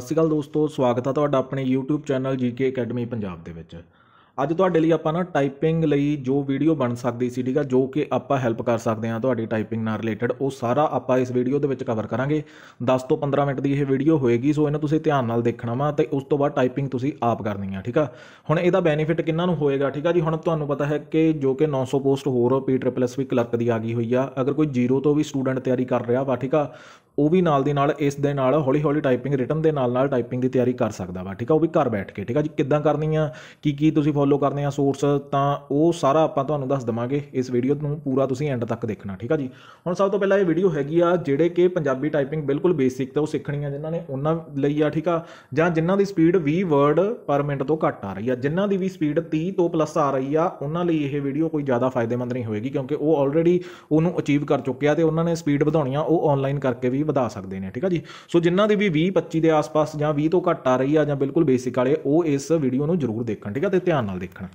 ਸਤਿ ਸ਼੍ਰੀ ਅਕਾਲ ਦੋਸਤੋ ਸਵਾਗਤ ਹੈ ਤੁਹਾਡਾ ਆਪਣੇ YouTube channel GK academy Punjab ਦੇ ਵਿੱਚ ਅੱਜ ਤੁਹਾਡੇ ਲਈ ਆਪਾਂ ਨਾ ਟਾਈਪਿੰਗ ਲਈ ਜੋ ਵੀਡੀਓ ਬਣ ਸਕਦੀ ਸੀ ਠੀਕ ਆ ਜੋ ਕਿ ਆਪਾਂ ਹੈਲਪ ਕਰ ਸਕਦੇ ਹਾਂ ਤੁਹਾਡੀ ਟਾਈਪਿੰਗ ਨਾਲ ਰਿਲੇਟਡ ਉਹ ਸਾਰਾ ਆਪਾਂ ਇਸ ਵੀਡੀਓ ਦੇ ਵਿੱਚ ਕਵਰ ਕਰਾਂਗੇ 10 ਤੋਂ 15 ਮਿੰਟ ਦੀ ਇਹ ਵੀਡੀਓ ਹੋਏਗੀ ਸੋ ਇਹਨਾਂ ਤੁਸੀਂ ਧਿਆਨ ਨਾਲ ਦੇਖਣਾ ਵਾ ਤੇ ਉਸ ਤੋਂ ਬਾਅਦ ਟਾਈਪਿੰਗ ਤੁਸੀਂ ਆਪ ਕਰਨੀ ਆ ਠੀਕ ਆ ਹੁਣ ਇਹਦਾ ਬੈਨੀਫਿਟ ਕਿੰਨਾਂ ਨੂੰ ਹੋਏਗਾ ਠੀਕ ਆ ਜੀ ਹੁਣ ਤੁਹਾਨੂੰ ਪਤਾ ਹੈ ਕਿ ਜੋ ਕਿ 900 ਪੋਸਟ ਹੋਰ ਪੀ ਟ੍ਰਿਪਲ ਐਸ ਵੀ ਕਲਰਕ ਦੀ ਆ ਗਈ ਹੋਈ ਆ ਅਗਰ ਕੋਈ ਜ਼ੀਰੋ ਤੋਂ ਵੀ ਸਟੂਡੈਂਟ ਤਿਆਰੀ ਕਰ ਰਿਹਾ ਵਾ ਠੀਕ ਆ ਉਹ ਵੀ ਨਾਲ ਦੀ ਨਾਲ ਇਸ ਦੇ ਨਾਲ ਹੌਲੀ ਹੌਲੀ ਟਾਈਪਿੰਗ ਰਿਟਨ ਦੇ ਨਾਲ ਨਾਲ ਟਾਈਪਿੰਗ ਦੀ ਤਿਆਰੀ ਕਰ ਸਕਦਾ ਵਾ ਠੀਕ ਆ ਉਹ ਵੀ ਘਰ ਬੈਠ ਕੇ ਠੀਕ ਆ ਜੀ ਕਿੱਦਾਂ ਕਰਨੀ ਆ ਕੀ ਕੀ ਤੁਸੀਂ ਫੋਲੋ ਕਰਨੇ ਆ ਸੋਰਸ ਤਾਂ ਉਹ ਸਾਰਾ ਆਪਾਂ ਤੁਹਾਨੂੰ ਦੱਸ ਦਵਾਂਗੇ ਇਸ ਵੀਡੀਓ ਨੂੰ ਪੂਰਾ ਤੁਸੀਂ ਐਂਡ ਤੱਕ ਦੇਖਣਾ ਠੀਕ ਆ ਜੀ ਹੁਣ ਸਭ ਤੋਂ ਪਹਿਲਾਂ ਇਹ ਵੀਡੀਓ ਹੈਗੀ ਆ ਜਿਹੜੇ ਕਿ ਪੰਜਾਬੀ ਟਾਈਪਿੰਗ ਬਿਲਕੁਲ ਬੇਸਿਕ ਤੇ ਉਹ ਸਿੱਖਣੀ ਆ ਜਿਨ੍ਹਾਂ ਨੇ ਉਹਨਾਂ ਲਈ ਆ ਠੀਕ ਆ ਜਾਂ ਜਿਨ੍ਹਾਂ ਦੀ ਸਪੀਡ 20 ਵਰਡ ਪਰ ਮਿੰਟ ਤੋਂ ਘੱਟ ਆ ਰਹੀ ਆ ਜਿਨ੍ਹਾਂ ਦੀ ਵੀ ਸਪੀਡ 30 ਤੋਂ ਪਲੱਸ ਆ ਰਹੀ ਆ ਉਹਨਾਂ ਲਈ ਇਹ ਵੀਡੀਓ ਕੋਈ ਜ਼ਿਆਦਾ ਫਾਇਦੇਮੰਦ ਨਹੀਂ ਹੋਏਗੀ ਕਿਉਂਕਿ ਉਹ ਆਲਰੇਡੀ ਉਹਨੂੰ ਅਚੀਵ ਕਰ ਚੁੱਕੇ ਆ ਤੇ ਉਹਨਾਂ ਨੇ ਸਪੀਡ ਵਧਾਉਣੀ ਆ ਉਹ ਆਨਲਾਈਨ ਕਰਕੇ ਵੀ ਵਧਾ ਸਕਦੇ ਨੇ ਠੀਕ ਆ ਜੀ ਸੋ ਜਿਨ੍ਹਾਂ ਦੀ ਵੀ 20 25 ਦੇ ਆਸ-ਪਾਸ ਜਾਂ 20 ਤੋਂ ਘੱਟ ਆ ਰਹੀ ਆ ਜਾਂ ਬਿਲਕੁਲ ਬੇਸਿਕ ਵਾਲੇ ਉਹ ਇਸ ਵੀਡੀਓ ਨੂੰ ਜ਼ਰੂਰ ਦੇਖਣ ਠੀਕ ਆ ਤੇ ਧਿਆਨ ਨਾਲ ਦੇਖਣ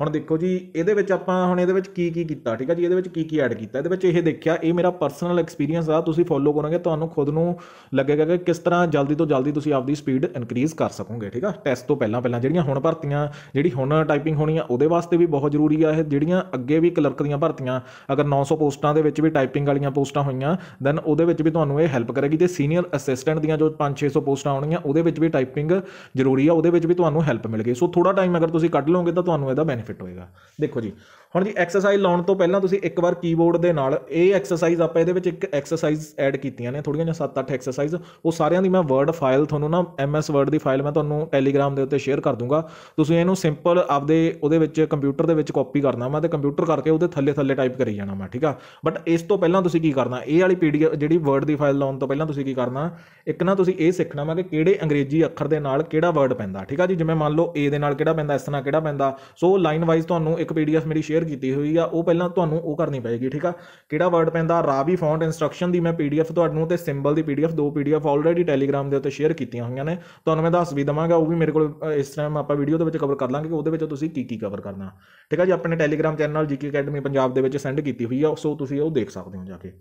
ਹੁਣ ਦੇਖੋ ਜੀ ਇਹਦੇ ਵਿੱਚ ਆਪਾਂ ਹੁਣ ਇਹਦੇ ਵਿੱਚ ਕੀ ਕੀ ਕੀਤਾ ਠੀਕ ਆ ਜੀ ਇਹਦੇ ਵਿੱਚ ਕੀ ਕੀ ਐਡ ਕੀਤਾ ਇਹਦੇ ਵਿੱਚ ਇਹ ਦੇਖਿਆ ਇਹ ਮੇਰਾ ਪਰਸਨਲ ਐਕਸਪੀਰੀਅੰਸ ਆ ਤੁਸੀਂ ਫੋਲੋ ਕਰੋਗੇ ਤੁਹਾਨੂੰ ਖੁਦ ਨੂੰ ਲੱਗੇਗਾ ਕਿ ਕਿਸ ਤਰ੍ਹਾਂ ਜਲਦੀ ਤੋਂ ਜਲਦੀ ਤੁਸੀਂ ਆਪਦੀ ਸਪੀਡ ਇਨਕਰੀਜ਼ ਕਰ ਸਕੋਗੇ ਠੀਕ ਆ ਟੈਸਟ ਤੋਂ ਪਹਿਲਾਂ ਪਹਿਲਾਂ ਜਿਹੜੀਆਂ ਹੁਣ ਭਰਤੀਆਂ ਜਿਹੜੀ ਹੁਣ ਟਾਈਪਿੰਗ ਹੋਣੀ ਆ ਉਹਦੇ ਵਾਸਤੇ ਵੀ ਬਹੁਤ ਜ਼ਰੂਰੀ ਆ ਇਹ ਜਿਹੜੀਆਂ ਅੱਗੇ ਵੀ ਕਲਰਕ ਦੀਆਂ ਭਰਤੀਆਂ ਅਗਰ 900 ਪੋਸਟਾਂ ਦੇ ਵਿੱਚ ਵੀ ਟਾਈਪਿੰਗ ਵਾਲੀਆਂ ਪੋਸਟਾਂ ਹੋਈਆਂ ਦੈਨ ਉਹਦੇ ਵਿੱਚ ਵੀ ਤੁਹਾਨੂੰ ਇਹ ਹੈਲਪ ਕਰੇਗੀ ਤੇ ਸੀਨੀਅਰ ਅਸਿਸਟੈਂਟ ਦੀਆਂ ਜੋ 5-600 ਪੋਸਟਾਂ ਆਉਣਗੀਆਂ ਉਹਦੇ ਵਿੱਚ ਵੀ ਟਾਈਪਿੰਗ ਜ਼ਰੂਰੀ ਆ ਉਹਦੇ ਵਿੱਚ ਵੀ ਤੁਹਾਨੂੰ ਹੈਲਪ ਮਿਲ ਗਈ ਸੋ ਥੋੜਾ ਟਾਈਮ ਅਗਰ ਤੁਸੀਂ ਕੱਢ ਲਓਗੇ ਤਾਂ ਤੁਹਾਨੂੰ ਇਹਦਾ ਬੈਨੀਫਿਟ ਫਿੱਟ ਹੋਏਗਾ ਦੇਖੋ ਜੀ ਹੁਣ ਜੀ ਐਕਸਰਸਾਈਜ਼ ਲਾਉਣ ਤੋਂ ਪਹਿਲਾਂ ਤੁਸੀਂ ਇੱਕ ਵਾਰ ਕੀਬੋਰਡ ਦੇ ਨਾਲ ਇਹ ਐਕਸਰਸਾਈਜ਼ ਆਪਾਂ ਇਹਦੇ ਵਿੱਚ ਇੱਕ ਐਕਸਰਸਾਈਜ਼ ਐਡ ਕੀਤੀਆਂ ਨੇ ਥੋੜੀਆਂ ਜਿਹਾ 7-8 ਐਕਸਰਸਾਈਜ਼ ਉਹ ਸਾਰਿਆਂ ਦੀ ਮੈਂ ਵਰਡ ਫਾਈਲ ਤੁਹਾਨੂੰ ਨਾ MS ਵਰਡ ਦੀ ਫਾਈਲ ਮੈਂ ਤੁਹਾਨੂੰ ਟੈਲੀਗ੍ਰਾਮ ਦੇ ਉੱਤੇ ਸ਼ੇਅਰ ਕਰ ਦੂੰਗਾ ਤੁਸੀਂ ਇਹਨੂੰ ਸਿੰਪਲ ਆਪਦੇ ਉਹਦੇ ਵਿੱਚ ਕੰਪਿਊਟਰ ਦੇ ਵਿੱਚ ਕਾਪੀ ਕਰਨਾ ਮੈਂ ਤੇ ਕੰਪਿਊਟਰ ਕਰਕੇ ਉਹਦੇ ਥੱਲੇ-ਥੱਲੇ ਟਾਈਪ ਕਰੀ ਜਾਣਾ ਮੈਂ ਠੀਕ ਆ ਬਟ ਇਸ ਤੋਂ ਪਹਿਲਾਂ ਤੁਸੀਂ ਕੀ ਕਰਨਾ ਇਹ ਵਾਲੀ ਪੀਡੀਐਫ ਜਿਹੜੀ ਵਰਡ ਦੀ ਫਾਈਲ ਲਾਉਣ ਤੋਂ ਪਹਿਲਾਂ ਤੁਸੀਂ ਕੀ ਕਰਨਾ ਇੱਕ ਨਾ ਤੁਸੀਂ ਇਹ ਸਿੱਖਣਾ ਮੈਂ ਕਿ ਕਿਹੜੇ ਅੰਗਰੇਜ਼ੀ ਅੱਖਰ ਦੇ ਨਾਲ ਕਿਹੜਾ ਵਰਡ ਪੈਂਦਾ ਠੀਕ ਆ ਜੀ ਜਿਵੇਂ ਮੰਨ ਲਓ ਏ ਦੇ ਨਾਲ ਕਿਹੜਾ ਪੈਂਦਾ ਇਸ ਤਰ੍ਹਾਂ ਕਿਹੜਾ ਪੈਂਦਾ ਸੋ ਲਾਈਨ ਵਾਈਜ਼ ਤੁਹਾਨੂੰ ਇੱਕ ਪੀਡੀਐਫ ਮੇਰੀ ਸ਼ੇਅਰ ਕੀਤੀ ਹੋਈ ਆ ਉਹ ਪਹਿਲਾਂ ਤੁਹਾਨੂੰ ਉਹ ਕਰਨੀ ਪਏਗੀ ਠੀਕ ਆ ਕਿਹੜਾ ਵਰਡ ਪੈਂਦਾ ਰਾਵੀ ਫੌਂਟ ਇਨਸਟਰਕਸ਼ਨ ਦੀ ਮੈਂ ਪੀਡੀਐਫ ਤੁਹਾਨੂੰ ਤੇ ਸਿੰਬਲ ਦੀ ਪੀਡੀਐਫ ਦੋ ਪੀਡੀਐਫ ਆਲਰੇਡੀ ਟੈਲੀਗ੍ਰਾਮ ਦੇ ਉੱਤੇ ਸ਼ੇਅਰ ਕੀਤੀਆਂ ਹੋਈਆਂ ਨੇ ਤੁਹਾਨੂੰ ਮੈਂ ਦੱਸ ਵੀ ਦਵਾਂਗਾ ਉਹ ਵੀ ਮੇਰੇ ਕੋਲ ਇਸ ਟਾਈਮ ਆਪਾਂ ਵੀਡੀਓ ਦੇ ਵਿੱਚ ਕਵਰ ਕਰ ਲਾਂਗੇ ਕਿ ਉਹਦੇ ਵਿੱਚ ਤੁਸੀਂ ਕੀ ਕੀ ਕਵਰ ਕਰਨਾ ਠੀਕ ਆ ਜੀ ਆਪਣੇ Telegram channel GK academy Punjab ਦੇ ਵਿੱਚ ਸੈਂਡ ਕੀਤੀ ਹੋਈ ਆ ਸੋ ਤੁਸੀਂ ਉਹ ਦੇਖ ਸਕਦੇ ਹੋ ਜਾ ਕੇ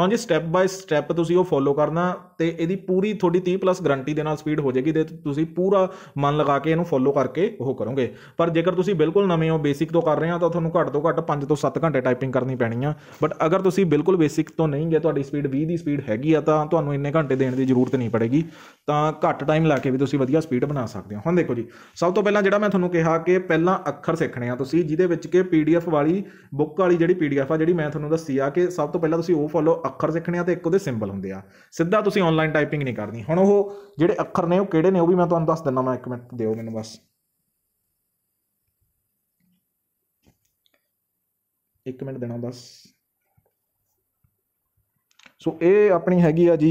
ਹਾਂਜੀ ਸਟੈਪ ਬਾਈ ਸਟੈਪ ਤੁਸੀਂ ਉਹ ਫੋਲੋ ਕਰਨਾ ਤੇ ਇਹਦੀ ਪੂਰੀ ਤੁਹਾਡੀ 30 ਪਲੱਸ ਗਾਰੰਟੀ ਦੇ ਨਾਲ ਸਪੀਡ ਹੋ ਜਾਏਗੀ ਤੇ ਤੁਸੀਂ ਪੂਰਾ ਮਨ ਲਗਾ ਕੇ ਇਹਨੂੰ ਫੋਲੋ ਕਰਕੇ ਉਹ ਕਰੋਗੇ ਪਰ ਜੇਕਰ ਤੁਸੀਂ ਬਿਲਕੁਲ ਨਵੇਂ ਹੋ ਬੇਸਿਕ ਤੋਂ ਕਰ ਰਹੇ ਹੋ ਤਾਂ ਤੁਹਾਨੂੰ ਘੱਟ ਤੋਂ ਘੱਟ 5 ਤੋਂ 7 ਘੰਟੇ ਟਾਈਪਿੰਗ ਕਰਨੀ ਪੈਣੀ ਆ ਬਟ ਅਗਰ ਤੁਸੀਂ ਬਿਲਕੁਲ ਬੇਸਿਕ ਤੋਂ ਨਹੀਂ ਹੈ ਤੁਹਾਡੀ ਸਪੀਡ 20 ਦੀ ਸਪੀਡ ਹੈਗੀ ਆ ਤਾਂ ਤੁਹਾਨੂੰ ਇੰਨੇ ਘੰਟੇ ਦੇਣ ਦੀ ਜ਼ਰੂਰਤ ਨਹੀਂ ਪੜੇਗੀ ਤਾਂ ਘੱਟ ਟਾਈਮ ਲਾ ਕੇ ਵੀ ਤੁਸੀਂ ਵਧੀਆ ਸਪੀਡ ਬਣਾ ਸਕਦੇ ਹੋ ਹੁਣ ਦੇਖੋ ਜੀ ਸਭ ਤੋਂ ਪਹਿਲਾਂ ਜਿਹੜਾ ਮੈਂ ਤੁਹਾਨੂੰ ਕਿਹਾ ਕਿ ਪਹਿਲਾਂ ਅੱਖਰ ਸਿੱਖਣੇ ਆ ਤੁਸੀਂ ਜਿਹਦੇ ਵਿੱਚ ਕਿ ਪੀਡੀਐਫ ਵਾਲੀ ਬੁੱਕ ਵਾਲੀ ਜਿਹੜੀ ਪੀਡੀਐਫ ਆ ਜਿਹੜੀ ਮੈਂ ਤੁਹਾਨੂੰ ਦੱਸੀ ਆ ਕਿ ਸਭ ਤੋਂ ਪਹਿਲਾਂ ਤੁਸੀਂ ਉਹ ਫੋਲੋ ਅੱਖਰ ਸਿੱਖਣੇ ਆ ਤੇ ਇੱਕ ਉਹਦੇ ਸਿੰਬਲ ਹੁੰਦੇ ਆ ਸਿੱਧਾ ਤੁਸੀਂ ਆਨਲਾਈਨ ਟਾਈਪਿੰਗ ਨਹੀਂ ਕਰਨੀ ਹੁਣ ਉਹ ਜਿਹੜੇ ਅੱਖਰ ਨੇ ਉਹ ਕਿਹੜੇ ਨੇ ਉਹ ਵੀ ਮੈਂ ਤੁਹਾਨੂੰ ਦੱਸ ਦਿੰਦਾ ਮੈਂ ਇੱਕ ਮਿੰਟ ਦਿਓ ਮੈਨੂੰ ਬਸ ਇੱਕ ਮਿੰਟ ਦੇਣਾ ਬਸ ਸੋ ਇਹ ਆਪਣੀ ਹੈਗੀ ਆ ਜੀ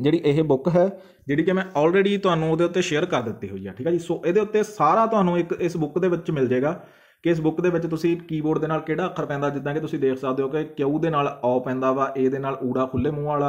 ਜਿਹੜੀ ਇਹ ਬੁੱਕ ਹੈ ਜਿਹੜੀ ਕਿ ਮੈਂ ਆਲਰੇਡੀ ਤੁਹਾਨੂੰ ਉਹਦੇ ਉੱਤੇ ਸ਼ੇਅਰ ਕਰ ਦਿੱਤੀ ਹੋਈ ਆ ਠੀਕ ਆ ਜੀ ਸੋ ਇਹਦੇ ਉੱਤੇ ਸਾਰਾ ਤੁਹਾਨੂੰ ਇੱਕ ਇਸ ਬੁੱਕ ਦੇ ਵਿੱਚ ਮਿਲ ਜਾਏਗਾ ਕਿ ਇਸ ਬੁੱਕ ਦੇ ਵਿੱਚ ਤੁਸੀਂ ਕੀਬੋਰਡ ਦੇ ਨਾਲ ਕਿਹੜਾ ਅੱਖਰ ਪੈਂਦਾ ਜਿੱਦਾਂ ਕਿ ਤੁਸੀਂ ਦੇਖ ਸਕਦੇ ਹੋ ਕਿ Q ਦੇ ਨਾਲ ਔ ਪੈਂਦਾ ਵਾ A ਦੇ ਨਾਲ ਊੜਾ ਖੁੱਲੇ ਮੂੰਹ ਵਾਲਾ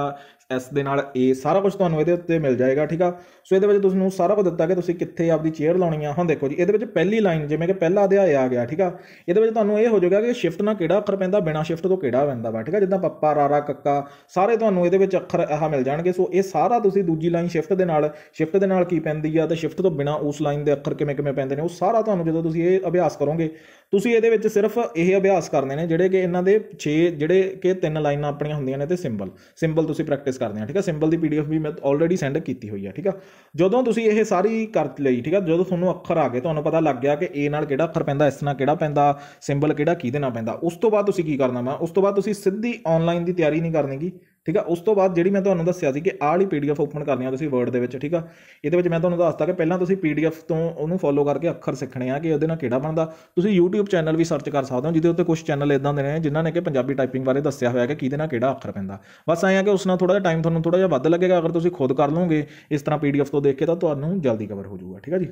S ਦੇ ਨਾਲ A ਸਾਰਾ ਕੁਝ ਤੁਹਾਨੂੰ ਇਹਦੇ ਉੱਤੇ ਮਿਲ ਜਾਏਗਾ ਠੀਕ ਆ ਸੋ ਇਹਦੇ ਵਿੱਚ ਤੁਹਾਨੂੰ ਸਾਰਾ ਕੁਝ ਦਿੱਤਾ ਕਿ ਤੁਸੀਂ ਕਿੱਥੇ ਆਪਦੀ ਚੇਅਰ ਲਾਉਣੀ ਆ ਹਾਂ ਦੇਖੋ ਜੀ ਇਹਦੇ ਵਿੱਚ ਪਹਿਲੀ ਲਾਈਨ ਜਿਵੇਂ ਕਿ ਪਹਿਲਾ ਅਧਿਆਇ ਆ ਗਿਆ ਠੀਕ ਆ ਇਹਦੇ ਵਿੱਚ ਤੁਹਾਨੂੰ ਇਹ ਹੋ ਜਾਊਗਾ ਕਿ ਸ਼ਿਫਟ ਨਾਲ ਕਿਹੜਾ ਅੱਖਰ ਪੈਂਦਾ ਬਿਨਾ ਸ਼ਿਫਟ ਤੋਂ ਕਿਹੜਾ ਪੈਂਦਾ ਵਾ ਠੀਕ ਆ ਜਿੱਦਾਂ ਪੱਪਾ ਰਾਰਾ ਕੱਕਾ ਸਾਰੇ ਤੁਹਾਨੂੰ ਇਹਦੇ ਵਿੱਚ ਅੱਖਰ ਆਹ ਮਿਲ ਜਾਣਗੇ ਸੋ ਇਹ ਸਾਰਾ ਤੁਸੀਂ ਦੂਜੀ ਲਾਈਨ ਸ਼ਿਫਟ ਦੇ ਨਾਲ ਸ਼ਿਫਟ ਦੇ ਨਾਲ ਕੀ ਪੈਂਦੀ ਆ ਤੇ ਸ਼ਿਫਟ ਤੋਂ ਬਿਨਾ ਉਸ ਲਾਈਨ ਦੇ ਅੱਖਰ ਕਿਵੇਂ ਕਿਵੇਂ ਪੈਂਦੇ ਨੇ ਉਹ ਸਾਰਾ ਤੁਹਾਨੂੰ ਜਦੋਂ ਤੁਸੀਂ ਇਹ ਅਭਿਆਸ ਕਰੋਗੇ ਤੁਸੀਂ ਇਹਦੇ ਵਿੱਚ ਸਿਰਫ ਇਹ ਅਭਿਆਸ ਕਰਨੇ ਨੇ ਜਿਹੜੇ ਕਿ ਇਹਨਾਂ ਦੇ 6 ਜਿਹੜੇ ਕਿ ਤਿੰਨ ਲਾਈਨਾਂ ਆਪਣੀਆਂ ਹੁੰਦੀਆਂ ਨੇ ਤੇ ਸਿੰਬਲ ਸਿੰਬਲ ਤੁਸੀਂ ਪ੍ਰੈਕਟਿਸ ਕਰਦੇ ਆ ਠੀਕ ਆ ਸਿੰਬਲ ਦੀ ਪੀਡੀਐਫ ਵੀ ਮੈਂ ਆਲਰੇਡੀ ਸੈਂਡ ਕੀਤੀ ਹੋਈ ਆ ਠੀਕ ਆ ਜਦੋਂ ਤੁਸੀਂ ਇਹ ਸਾਰੀ ਕਰ ਲਈ ਠੀਕ ਆ ਜਦੋਂ ਤੁਹਾਨੂੰ ਅੱਖਰ ਆ ਗਏ ਤੁਹਾਨੂੰ ਪਤਾ ਲੱਗ ਗਿਆ ਕਿ ਏ ਨਾਲ ਕਿਹੜਾ ਅੱਖਰ ਪੈਂਦਾ ਇਸ ਨਾਲ ਕਿਹੜਾ ਪੈਂਦਾ ਸਿੰਬਲ ਕਿਹੜਾ ਕਿਹਦੇ ਨਾਲ ਪੈਂਦਾ ਉਸ ਤੋਂ ਬਾਅਦ ਤੁਸੀਂ ਕੀ ਕਰਨਾ ਵਾ ਉਸ ਤੋਂ ਬਾਅਦ ਤੁਸੀਂ ਸਿੱਧੀ ਆਨਲਾਈਨ ਦੀ ਤਿਆਰੀ ਨਹੀਂ ਕਰਨੀਗੀ ਠੀਕ ਆ ਉਸ ਤੋਂ ਬਾਅਦ ਜਿਹੜੀ ਮੈਂ ਤੁਹਾਨੂੰ ਦੱਸਿਆ ਸੀ ਕਿ ਆਹ ਵਾਲੀ ਪੀਡੀਐਫ ਓਪਨ ਕਰਨੀ ਆ ਤੁਸੀਂ ਵਰਡ ਦੇ ਵਿੱਚ ਠੀਕ ਆ ਇਹਦੇ ਵਿੱਚ ਮੈਂ ਤੁਹਾਨੂੰ ਦੱਸਤਾ ਕਿ ਪਹਿਲਾਂ ਤੁਸੀਂ ਪੀਡੀਐਫ ਤੋਂ ਉਹਨੂੰ ਫੋਲੋ ਕਰਕੇ ਅੱਖਰ ਸਿੱਖਣੇ ਆ ਕਿ ਉਹਦੇ ਨਾਲ ਕਿਹੜਾ ਬਣਦਾ ਤੁਸੀਂ YouTube ਚੈਨਲ ਵੀ ਸਰਚ ਕਰ ਸਕਦੇ ਹੋ ਜਿਹਦੇ ਉੱਤੇ ਕੁਝ ਚੈਨਲ ਇਦਾਂ ਦੇ ਨੇ ਜਿਨ੍ਹਾਂ ਨੇ ਕਿ ਪੰਜਾਬੀ ਟਾਈਪਿੰਗ ਬਾਰੇ ਦੱਸਿਆ ਹੋਇਆ ਕਿ ਕਿਹਦੇ ਨਾਲ ਕਿਹੜਾ ਅੱਖਰ ਪੈਂਦਾ ਬਸ ਐਂ ਆ ਕਿ ਉਸ ਨਾਲ ਥੋੜਾ ਜਿਹਾ ਟਾਈਮ ਤੁਹਾਨੂੰ ਥੋੜਾ ਜਿਹਾ ਵੱਧ ਲੱਗੇਗਾ ਅਗਰ ਤੁਸੀਂ ਖੁਦ ਕਰ ਲਓਗੇ ਇਸ ਤਰ੍ਹਾਂ ਪੀਡੀਐਫ ਤੋਂ ਦੇਖ ਕੇ ਤਾਂ ਤੁਹਾਨੂੰ ਜਲਦੀ ਕਵਰ ਹੋ ਜਾਊਗਾ ਠੀਕ ਆ ਜੀ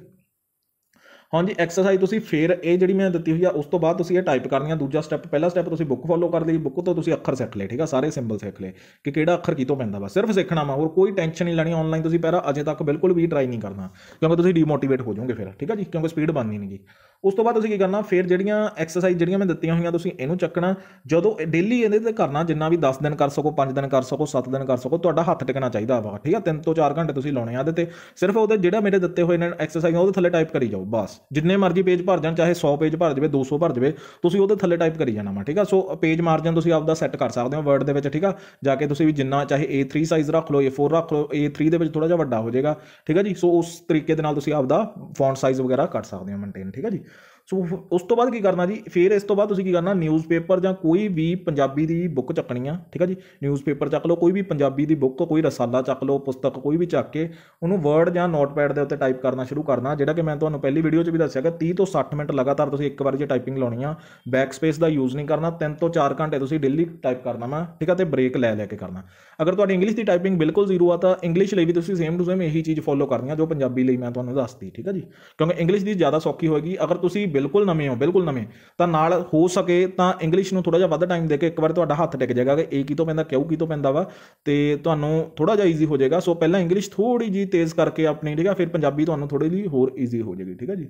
ਹਾਂਜੀ ਐਕਸਰਸਾਈਜ਼ ਤੁਸੀਂ ਫੇਰ ਇਹ ਜਿਹੜੀ ਮੈਂ ਦਿੱਤੀ ਹੋਈ ਆ ਉਸ ਤੋਂ ਬਾਅਦ ਤੁਸੀਂ ਇਹ ਟਾਈਪ ਕਰਨੀ ਆ ਦੂਜਾ ਸਟੈਪ ਪਹਿਲਾ ਸਟੈਪ ਤੁਸੀਂ ਬੁੱਕ ਫੋਲੋ ਕਰ ਲਈ ਬੁੱਕ ਤੋਂ ਤੁਸੀਂ ਅੱਖਰ ਸਿੱਖ ਲਏ ਠੀਕ ਆ ਸਾਰੇ ਸਿੰਬਲ ਸਿੱਖ ਲਏ ਕਿ ਕਿਹੜਾ ਅੱਖਰ ਕਿਤੋਂ ਪੈਂਦਾ ਵਾ ਸਿਰਫ ਸਿੱਖਣਾ ਵਾ ਹੋਰ ਕੋਈ ਟੈਨਸ਼ਨ ਨਹੀਂ ਲੈਣੀ ਆਨਲਾਈਨ ਤੁਸੀਂ ਪਹਿਲਾਂ ਅਜੇ ਤੱਕ ਬਿਲਕੁਲ ਵੀ ਟਰਾਈ ਨਹੀਂ ਕਰਨਾ ਕਿਉਂਕਿ ਤੁਸੀਂ ਡੀਮੋਟੀਵੇਟ ਹੋ ਜਾਓਗੇ ਫਿਰ ਠੀਕ ਆ ਜੀ ਕਿਉਂਕਿ ਸਪੀਡ ਬਣਨੀ ਨਹੀਂਗੀ ਉਸ ਤੋਂ ਬਾਅਦ ਤੁਸੀਂ ਕੀ ਕਰਨਾ ਫਿਰ ਜਿਹੜੀਆਂ ਐਕਸਰਸਾਈਜ਼ ਜਿਹੜੀਆਂ ਮੈਂ ਦਿੱਤੀਆਂ ਹੋਈਆਂ ਤੁਸੀਂ ਇਹਨੂੰ ਚੱਕਣਾ ਜਦੋਂ ਡੇਲੀ ਇਹਦੇ ਤੇ ਕਰਨਾ ਜਿੰਨਾ ਵੀ 10 ਦਿਨ ਕਰ ਸਕੋ 5 ਦਿਨ ਕਰ ਸਕੋ 7 ਦਿਨ ਕਰ ਸਕੋ ਤੁਹਾਡਾ ਹੱਥ ਟਿਕਣਾ ਚਾਹੀਦਾ ਵਾ ਠੀਕ ਆ 3 ਤੋਂ 4 ਘੰਟੇ ਤੁਸੀਂ ਲਾਉਣੇ ਆ ਇਹਦੇ ਤੇ ਸਿਰਫ ਉਹਦੇ ਜਿਹੜਾ ਮੇਰੇ ਦਿੱਤੇ ਹੋਏ ਨੇ ਐਕਸਰਸਾਈਜ਼ ਉਹਦੇ ਥੱਲੇ ਟਾਈਪ ਕਰੀ ਜਾਓ ਬਸ ਜਿੰਨੇ ਮਰਜ਼ੀ ਪੇਜ ਭਰ ਜਾਣ ਚਾਹੇ 100 ਪੇਜ ਭਰ ਜਵੇ 200 ਭਰ ਜਵੇ ਤੁਸੀਂ ਉਹਦੇ ਥੱਲੇ ਟਾਈਪ ਕਰੀ ਜਾਣਾ ਵਾ ਠੀਕ ਆ ਸੋ ਪੇਜ ਮਾਰਜਨ ਤੁਸੀਂ ਆਪਦਾ ਸੈੱਟ ਕਰ ਸਕਦੇ ਹੋ ਵਰਡ ਦੇ ਵਿੱਚ ਠੀਕ ਆ ਜਾ ਕੇ ਤੁਸੀਂ ਵੀ ਜਿੰਨਾ ਚਾਹੇ A3 ਸਾਈਜ਼ ਰੱਖ ਲਓ A4 ਰੱਖ ਲਓ A3 ਦੇ ਵਿੱਚ ਥੋੜਾ ਜਿਹਾ ਵੱਡਾ ਹੋ ਜਾਏਗਾ ਠੀਕ ਆ ਜੀ ਸੋ ਉਸ ਤਰੀਕੇ ਦੇ ਨਾਲ ਤੁਸੀਂ ਆਪਦਾ ਫੌਂਟ ਸਾਈਜ਼ ਵਗੈਰਾ ਕਰ ਸਕਦੇ ਹੋ ਮੇਨਟੇਨ ਠੀਕ ਆ ਜੀ ਸੋ ਉਸ ਤੋਂ ਬਾਅਦ ਕੀ ਕਰਨਾ ਜੀ ਫਿਰ ਇਸ ਤੋਂ ਬਾਅਦ ਤੁਸੀਂ ਕੀ ਕਰਨਾ ਨਿਊਜ਼ਪੇਪਰ ਜਾਂ ਕੋਈ ਵੀ ਪੰਜਾਬੀ ਦੀ ਬੁੱਕ ਚੱਕਣੀ ਆ ਠੀਕ ਆ ਜੀ ਨਿਊਜ਼ਪੇਪਰ ਚੱਕ ਲਓ ਕੋਈ ਵੀ ਪੰਜਾਬੀ ਦੀ ਬੁੱਕ ਕੋਈ ਰਸਾਲਾ ਚੱਕ ਲਓ ਪੁਸਤਕ ਕੋਈ ਵੀ ਚੱਕ ਕੇ ਉਹਨੂੰ ਵਰਡ ਜਾਂ ਨੋਟਪੈਡ ਦੇ ਉੱਤੇ ਟਾਈਪ ਕਰਨਾ ਸ਼ੁਰੂ ਕਰਨਾ ਜਿਹੜਾ ਕਿ ਮੈਂ ਤੁਹਾਨੂੰ ਪਹਿਲੀ ਵੀਡੀਓ 'ਚ ਵੀ ਦੱਸਿਆ ਕਿ 30 ਤੋਂ 60 ਮਿੰਟ ਲਗਾਤਾਰ ਤੁਸੀਂ ਇੱਕ ਵਾਰ ਜੇ ਟਾਈਪਿੰਗ ਲਾਉਣੀ ਆ ਬੈਕ ਸਪੇਸ ਦਾ ਯੂਜ਼ ਨਹੀਂ ਕਰਨਾ 3 ਤੋਂ 4 ਘੰਟੇ ਤੁਸੀਂ ਡੇਲੀ ਟਾਈਪ ਕਰਨਾ ਮੈਂ ਠੀਕ ਆ ਤੇ ਬ੍ਰੇਕ ਲੈ ਲੈ ਕੇ ਕਰਨਾ ਅਗਰ ਤੁਹਾਡੀ ਇੰਗਲਿਸ਼ ਦੀ ਟਾਈਪਿੰਗ ਬਿਲਕੁਲ ਜ਼ੀਰੋ ਆ ਤਾਂ ਇੰਗਲਿਸ਼ ਲਈ ਵੀ ਤੁਸੀਂ ਸੇਮ ਟੂ ਸੇਮ ਇਹੀ ਚੀਜ਼ ਫੋਲੋ ਕਰਨੀ ਆ ਜੋ ਪੰਜਾਬੀ ਲਈ ਮੈਂ ਤੁਹਾਨੂੰ ਦੱਸਤੀ ਠੀਕ ਆ ਜੀ ਕਿਉਂਕਿ ਇੰਗਲਿਸ਼ ਦੀ ਜ਼ਿਆਦਾ ਸੌਖੀ ਹੋਏਗੀ ਅਗਰ ਤੁਸੀਂ ਬਿਲਕੁਲ ਨਵੇਂ ਹੋ ਬਿਲਕੁਲ ਨਵੇਂ ਤਾਂ ਨਾਲ ਹੋ ਸਕੇ ਤਾਂ ਇੰਗਲਿਸ਼ ਨੂੰ ਥੋੜਾ ਜਿਹਾ ਵੱਧ ਟਾਈਮ ਦੇ ਕੇ ਇੱਕ ਵਾਰ ਤੁਹਾਡਾ ਹੱਥ ਟਿਕ ਜਾਏਗਾ ਕਿ ਇਹ ਕੀ ਤੋਂ ਪੈਂਦਾ ਕਿਉਂ ਕੀ ਤੋਂ ਪੈਂਦਾ ਵਾ ਤੇ ਤੁਹਾਨੂੰ ਥੋੜਾ ਜਿਹਾ ਈਜ਼ੀ ਹੋ ਜਾਏਗਾ ਸੋ ਪਹਿਲਾਂ ਇੰਗਲਿਸ਼ ਥੋੜੀ ਜੀ ਤੇਜ਼ ਕਰਕੇ ਆਪਣੀ ਠੀਕ ਆ ਫਿਰ ਪੰਜਾਬੀ ਤੁਹਾਨੂੰ ਥੋੜੀ ਜੀ ਹੋਰ ਈਜ਼ੀ ਹੋ ਜਾਏਗੀ ਠੀਕ ਆ ਜੀ